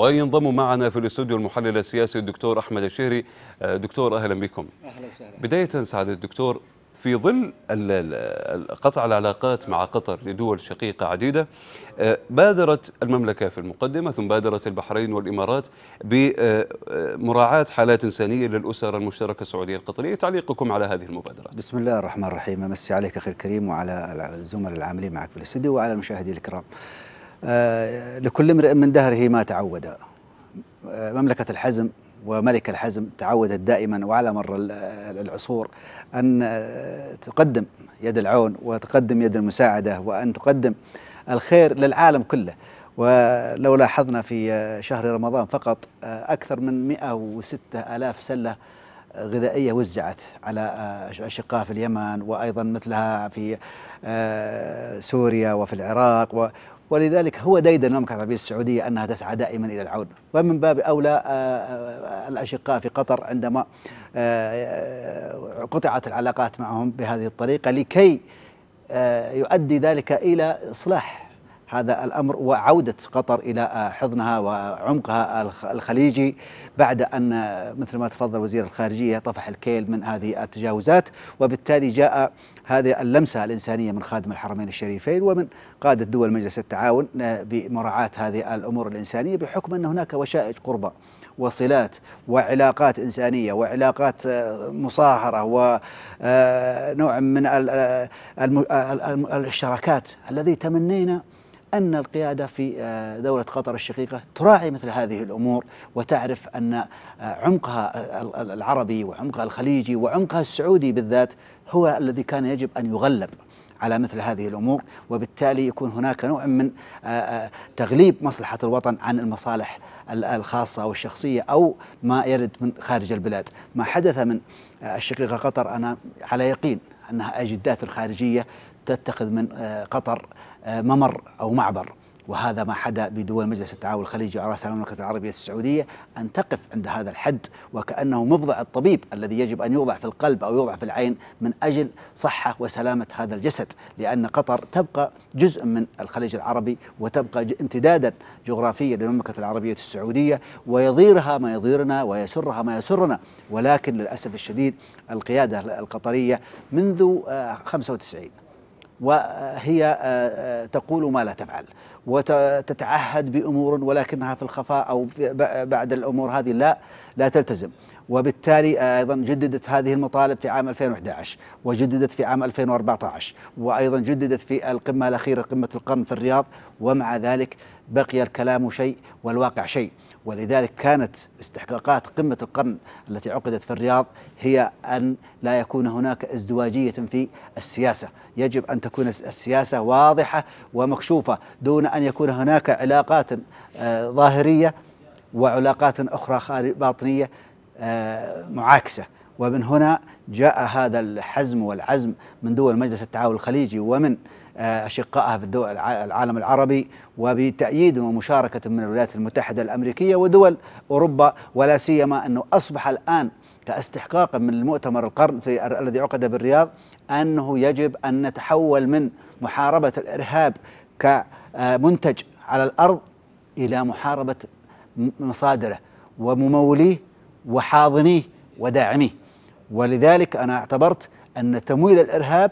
وينضم معنا في الاستوديو المحلل السياسي الدكتور احمد الشهري آه، دكتور اهلا بكم اهلا وسهلا بدايه سعاده الدكتور في ظل قطع العلاقات مع قطر لدول شقيقة عديدة آه، بادرت المملكة في المقدمة ثم بادرت البحرين والإمارات بمراعاة آه، حالات إنسانية للأسر المشتركة السعودية القطرية تعليقكم على هذه المبادرة بسم الله الرحمن الرحيم أمسي عليك أخي الكريم وعلى الزملاء العاملين معك في الاستديو وعلى المشاهدين الكرام آه، لكل امرئ من دهره ما تعود آه، مملكة الحزم وملك الحزم تعودت دائما وعلى مر العصور أن آه، تقدم يد العون وتقدم يد المساعدة وأن تقدم الخير للعالم كله ولو لاحظنا في شهر رمضان فقط أكثر من 106 ألاف سلة غذائيه وزعت على اشقاء في اليمن وايضا مثلها في سوريا وفي العراق ولذلك هو ديدن المملكة العربية السعودية أنها تسعى دائما إلى العون ومن باب أولى آه، آه، الأشقاء في قطر عندما آه، قطعت العلاقات معهم بهذه الطريقة لكي يؤدي ذلك إلى إصلاح هذا الامر وعوده قطر الى حضنها وعمقها الخليجي بعد ان مثل ما تفضل وزير الخارجيه طفح الكيل من هذه التجاوزات وبالتالي جاء هذه اللمسه الانسانيه من خادم الحرمين الشريفين ومن قاده دول مجلس التعاون بمراعاه هذه الامور الانسانيه بحكم ان هناك وشائج قربى وصلات وعلاقات انسانيه وعلاقات آه، مصاهره ونوع آه، من الشراكات آه، الذي تمنينا أن القيادة في آه، دولة قطر الشقيقة تراعي مثل هذه الأمور وتعرف أن آه، عمقها آه، العربي وعمقها الخليجي وعمقها السعودي بالذات هو الذي كان يجب أن يغلب على مثل هذه الامور وبالتالي يكون هناك نوع من تغليب مصلحه الوطن عن المصالح الخاصه او الشخصيه او ما يرد من خارج البلاد، ما حدث من الشقيقه قطر انا على يقين انها اجدات الخارجيه تتخذ من آه، قطر آه، ممر أو معبر وهذا ما حدا بدول مجلس التعاون الخليجي ورأس المملكة العربية السعودية أن تقف عند هذا الحد وكأنه مبضع الطبيب الذي يجب أن يوضع في القلب أو يوضع في العين من أجل صحة وسلامة هذا الجسد لأن قطر تبقى جزء من الخليج العربي وتبقى امتدادا جغرافيا للمملكة العربية السعودية ويضيرها ما يضيرنا ويسرها ما يسرنا ولكن للأسف الشديد القيادة القطرية منذ 95 آه، وهي آه، آه، تقول ما لا تفعل وتتعهد بامور ولكنها في الخفاء او بعد الامور هذه لا لا تلتزم وبالتالي ايضا جددت هذه المطالب في عام 2011 وجددت في عام 2014 وايضا جددت في القمه الاخيره قمه القرن في الرياض ومع ذلك بقي الكلام شيء والواقع شيء ولذلك كانت استحقاقات قمه القرن التي عقدت في الرياض هي ان لا يكون هناك ازدواجيه في السياسه يجب ان تكون السياسه واضحه ومكشوفه دون أن يكون هناك علاقات آه، ظاهرية وعلاقات أخرى باطنية آه، معاكسة ومن هنا جاء هذا الحزم والعزم من دول مجلس التعاون الخليجي ومن آه، أشقائها في الدول العالم العربي وبتأييد ومشاركة من الولايات المتحدة الأمريكية ودول أوروبا ولا سيما أنه أصبح الآن كاستحقاق من المؤتمر القرن في الذي عقد بالرياض أنه يجب أن نتحول من محاربة الإرهاب ك آه، منتج على الارض الى محاربه مصادره ومموليه وحاضنيه وداعميه ولذلك انا اعتبرت ان تمويل الارهاب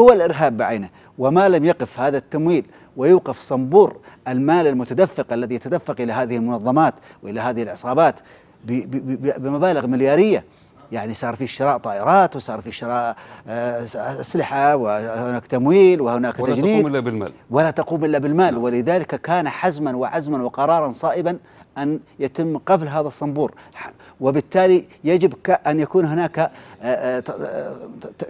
هو الارهاب بعينه وما لم يقف هذا التمويل ويوقف صنبور المال المتدفق الذي يتدفق الى هذه المنظمات والى هذه العصابات بمبالغ ملياريه يعني صار في شراء طائرات وصار في شراء آه، أسلحة وهناك تمويل وهناك ولا تجنيد ولا تقوم إلا بالمال ولا تقوم إلا بالمال نعم. ولذلك كان حزما وعزما وقرارا صائبا أن يتم قفل هذا الصنبور وبالتالي يجب أن يكون هناك آه، آه،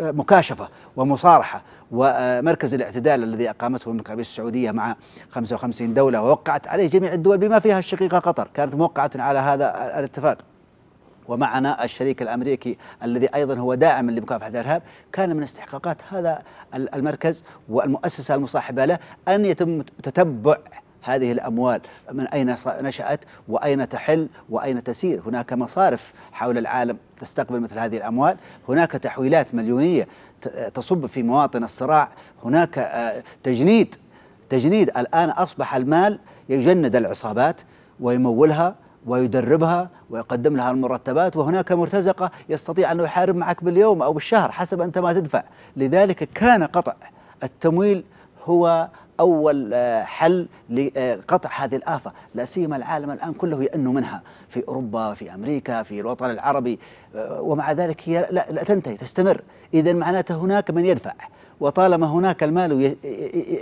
مكاشفة ومصارحة ومركز الاعتدال الذي أقامته المملكة العربية السعودية مع 55 دولة ووقعت عليه جميع الدول بما فيها الشقيقة قطر كانت موقعة على هذا الاتفاق ومعنا الشريك الامريكي الذي ايضا هو داعم لمكافحه الارهاب، كان من استحقاقات هذا المركز والمؤسسه المصاحبه له ان يتم تتبع هذه الأموال من أين نشأت وأين تحل وأين تسير هناك مصارف حول العالم تستقبل مثل هذه الأموال هناك تحويلات مليونية تصب في مواطن الصراع هناك آه، تجنيد تجنيد الآن أصبح المال يجند العصابات ويمولها ويدربها ويقدم لها المرتبات وهناك مرتزقة يستطيع أن يحارب معك باليوم أو بالشهر حسب أنت ما تدفع لذلك كان قطع التمويل هو أول آه، حل لقطع آه، هذه الآفة لا سيما العالم الآن كله يأن منها في أوروبا في أمريكا في الوطن العربي آه، ومع ذلك هي لا, لا تنتهي تستمر إذا معناته هناك من يدفع وطالما هناك المال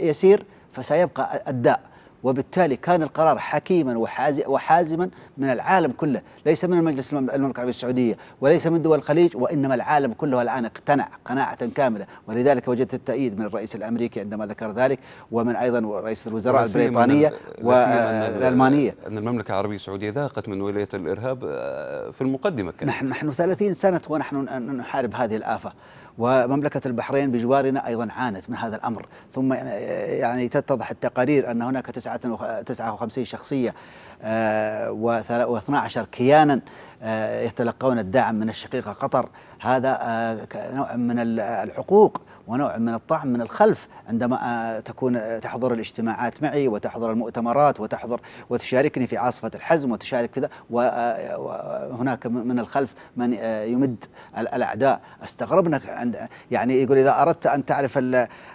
يسير فسيبقى الداء وبالتالي كان القرار حكيما وحازما من العالم كله ليس من المجلس المملكة العربية السعودية وليس من دول الخليج وإنما العالم كله الآن اقتنع قناعة كاملة ولذلك وجدت التأييد من الرئيس الأمريكي عندما ذكر ذلك ومن أيضا رئيس الوزراء البريطانية والألمانية آه، أن المملكة العربية السعودية ذاقت من ولاية الإرهاب آه، في المقدمة كان. نحن 30 سنة ونحن نحارب هذه الآفة ومملكة البحرين بجوارنا أيضا عانت من هذا الأمر ثم يعني تتضح التقارير أن هناك 59 شخصية آه، و12 كيانا آه، يتلقون الدعم من الشقيقة قطر هذا آه، نوع من الحقوق ونوع من الطعم من الخلف عندما آه، تكون تحضر الاجتماعات معي وتحضر المؤتمرات وتحضر وتشاركني في عاصفة الحزم وتشارك كذا وهناك من الخلف من يمد الأعداء استغربنا عند يعني يقول إذا أردت أن تعرف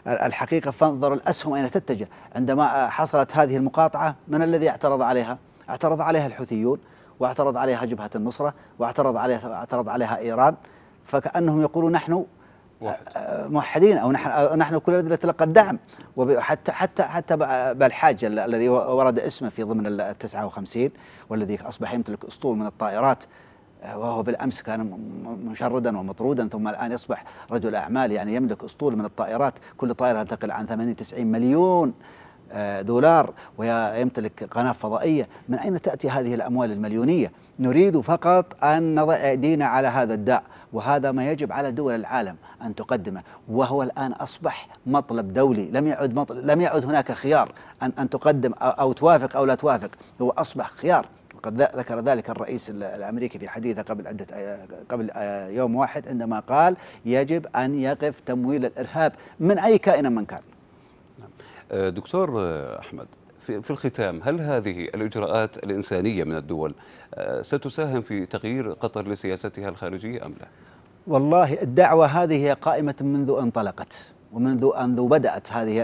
الحقيقة فانظر الأسهم أين تتجه عندما حصلت هذه المقاطعة من الذي اعترض عليها؟ اعترض عليها الحوثيون واعترض عليها جبهة النصرة واعترض عليها اعترض عليها إيران فكأنهم يقولون نحن آه، موحدين او نحن آه، نحن كل الذين نتلقى الدعم وحتى حتى حتى آه، بالحاج الذي ورد اسمه في ضمن ال 59 والذي اصبح يمتلك اسطول من الطائرات وهو بالامس كان مشردا ومطرودا ثم الان يصبح رجل اعمال يعني يملك اسطول من الطائرات كل طائره تقل عن 80 90 مليون آه، دولار ويمتلك قناة فضائية من أين تأتي هذه الأموال المليونية نريد فقط أن نضع أيدينا على هذا الداء وهذا ما يجب على دول العالم أن تقدمه وهو الآن أصبح مطلب دولي لم يعد, مطلب لم يعد هناك خيار أن, أن تقدم أو توافق أو لا توافق هو أصبح خيار وقد ذكر ذلك الرئيس الامريكي في حديثه قبل عده قبل آه، يوم واحد عندما قال يجب ان يقف تمويل الارهاب من اي كائن من كان. آه، دكتور آه، أحمد في الختام هل هذه الإجراءات الإنسانية من الدول آه، ستساهم في تغيير قطر لسياستها الخارجية أم لا؟ والله الدعوة هذه قائمة منذ أن انطلقت ومنذ أن بدأت هذه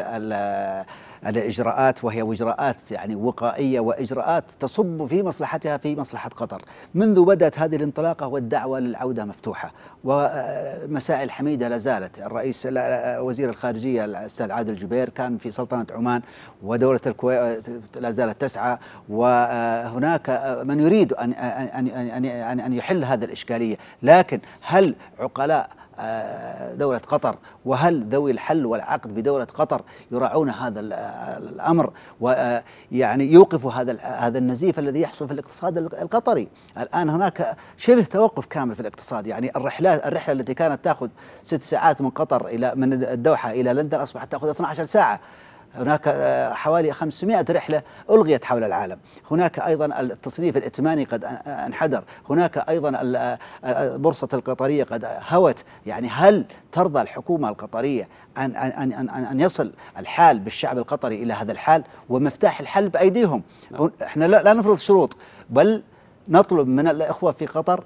الإجراءات وهي إجراءات يعني وقائية وإجراءات تصب في مصلحتها في مصلحة قطر منذ بدأت هذه الانطلاقة والدعوة للعودة مفتوحة ومسائل حميدة لازالت الرئيس وزير الخارجية الأستاذ عادل جبير كان في سلطنة عمان ودولة الكويت لازالت تسعى وهناك من يريد أن, أن, أن, أن يحل هذه الإشكالية لكن هل عقلاء آه، دولة قطر وهل ذوي الحل والعقد بدولة قطر يراعون هذا الأمر ويعني آه، يوقفوا هذا هذا النزيف الذي يحصل في الاقتصاد القطري الآن هناك شبه توقف كامل في الاقتصاد يعني الرحلات الرحلة التي كانت تأخذ ست ساعات من قطر إلى من الدوحة إلى لندن أصبحت تأخذ 12 ساعة هناك آه، حوالي 500 رحلة ألغيت حول العالم هناك أيضا التصنيف الائتماني قد آه، انحدر هناك أيضا آه، البورصة القطرية قد هوت يعني هل ترضى الحكومة القطرية أن, أن, أن, أن يصل الحال بالشعب القطري إلى هذا الحال ومفتاح الحل بأيديهم نعم. احنا لا نفرض شروط بل نطلب من الإخوة في قطر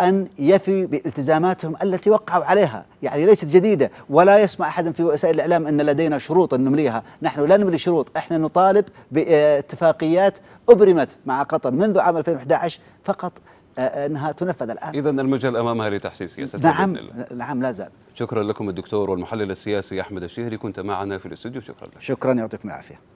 أن يفي بالتزاماتهم التي وقعوا عليها يعني ليست جديدة ولا يسمع أحد في وسائل الإعلام أن لدينا أن نمليها نحن لا نملي شروط إحنا نطالب باتفاقيات أبرمت مع قطر منذ عام 2011 فقط آه، آه، انها تنفذ الان اذا المجال امامها لتحسين سياسة نعم نعم لا زال شكرا لكم الدكتور والمحلل السياسي احمد الشهري كنت معنا في الاستوديو شكرا لك شكرا يعطيكم العافيه